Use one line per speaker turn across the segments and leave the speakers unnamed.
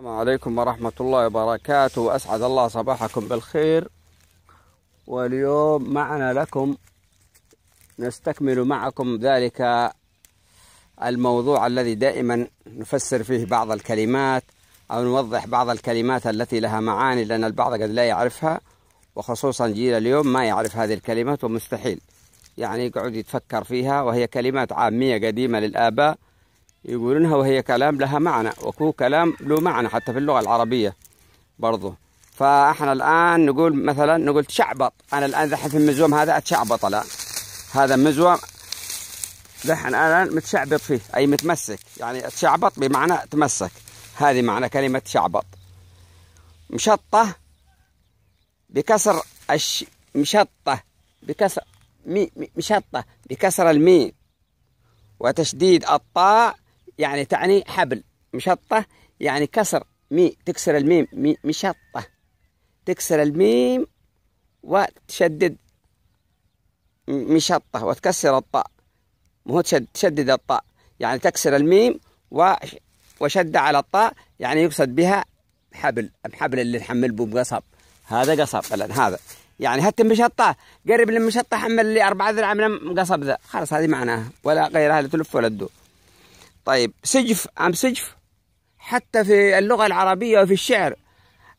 السلام عليكم ورحمة الله وبركاته أسعد الله صباحكم بالخير واليوم معنا لكم نستكمل معكم ذلك الموضوع الذي دائما نفسر فيه بعض الكلمات أو نوضح بعض الكلمات التي لها معاني لأن البعض قد لا يعرفها وخصوصا جيل اليوم ما يعرف هذه الكلمات ومستحيل يعني يقعد يتفكر فيها وهي كلمات عامية قديمة للآباء يقولونها وهي كلام لها معنى وكو كلام له معنى حتى في اللغة العربية برضه فاحنا الآن نقول مثلا نقول تشعبط أنا الآن ذحين في المزوم هذا أتشعبط الآن هذا مزوم ذحين الآن متشعبط فيه أي متمسك يعني أتشعبط بمعنى تمسك هذه معنى كلمة تشعبط مشطة بكسر الش... مشطة بكسر مي مشطة بكسر الميم وتشديد الطاء يعني تعني حبل مشطة يعني كسر مي تكسر الميم مي مشطة تكسر الميم وتشدد مشطة وتكسر الطاء مو تشد تشدد الطاء يعني تكسر الميم وشد على الطاء يعني يقصد بها حبل الحبل اللي نحمل به قصب هذا قصب فلان هذا يعني هات مشطة قرب المشطة حمل لي أربعة ذراع من قصب ذا خلاص هذه معناها ولا غيرها لا تلف ولا تدور طيب سجف أم سجف حتى في اللغة العربية وفي الشعر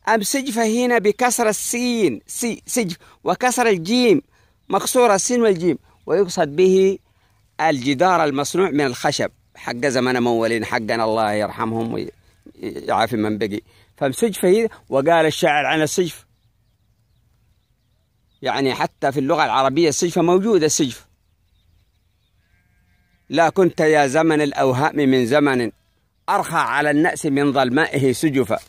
أم سجف هنا بكسر السين سي سجف وكسر الجيم مكسورة السين والجيم ويقصد به الجدار المصنوع من الخشب حق زمن مولين حقنا الله يرحمهم ويعافي من بقي فمسجف هي وقال الشاعر عن السجف يعني حتى في اللغة العربية السجف موجود السجف لا كنت يا زمن الأوهام من زمن أرخى على النأس من ظلمائه سجفا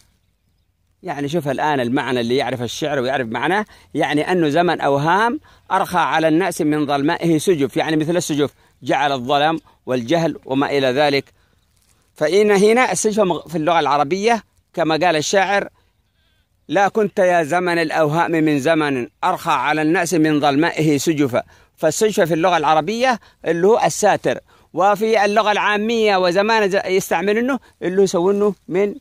يعني شوف الآن المعنى اللي يعرف الشعر ويعرف معناه يعني أنه زمن أوهام أرخى على الناس من ظلمائه سجف يعني مثل السجف جعل الظلم والجهل وما إلى ذلك فإن هنا السجف في اللغة العربية كما قال الشاعر لا كنت يا زمن الأوهام من زمن أرخى على الناس من ظلمائه سجفا فالسجف في اللغة العربية اللي هو الساتر وفي اللغة العامية وزمان يستعملونه اللي يسوونه من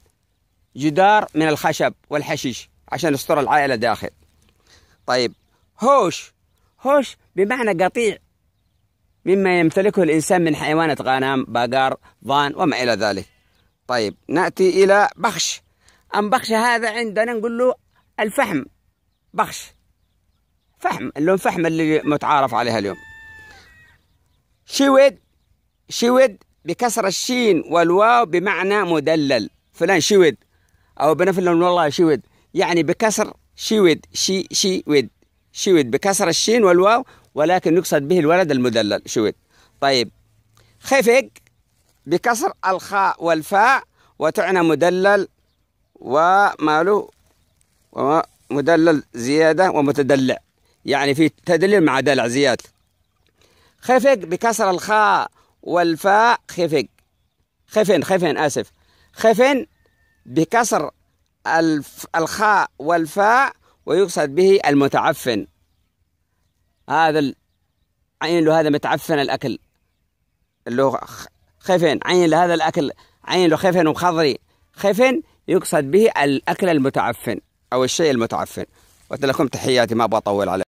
جدار من الخشب والحشيش عشان يستر العائلة داخل طيب هوش هوش بمعنى قطيع مما يمتلكه الإنسان من حيوانات غنم بقر ضان وما إلى ذلك طيب نأتي إلى بخش أم بخش هذا عندنا نقول له الفحم بخش فحم اللون فحم اللي متعارف عليها اليوم شويد شود بكسر الشين والواو بمعنى مدلل فلان شود أو بنا فلان والله شود يعني بكسر شود شي شود شود بكسر الشين والواو ولكن يقصد به الولد المدلل شود طيب خفق بكسر الخاء والفاء وتعنى مدلل وماله مدلل زيادة ومتدلع يعني في تدلل مع دلع زيادة خفق بكسر الخاء والفاء خفق خفن خفن آسف خفن بكسر الف الخاء والفاء ويقصد به المتعفن هذا عين له هذا متعفن الأكل اللي هو خفن عين لهذا الأكل عين له خفن وخضري خفن يقصد به الأكل المتعفن أو الشيء المتعفن قلت لكم تحياتي ما بطول عليه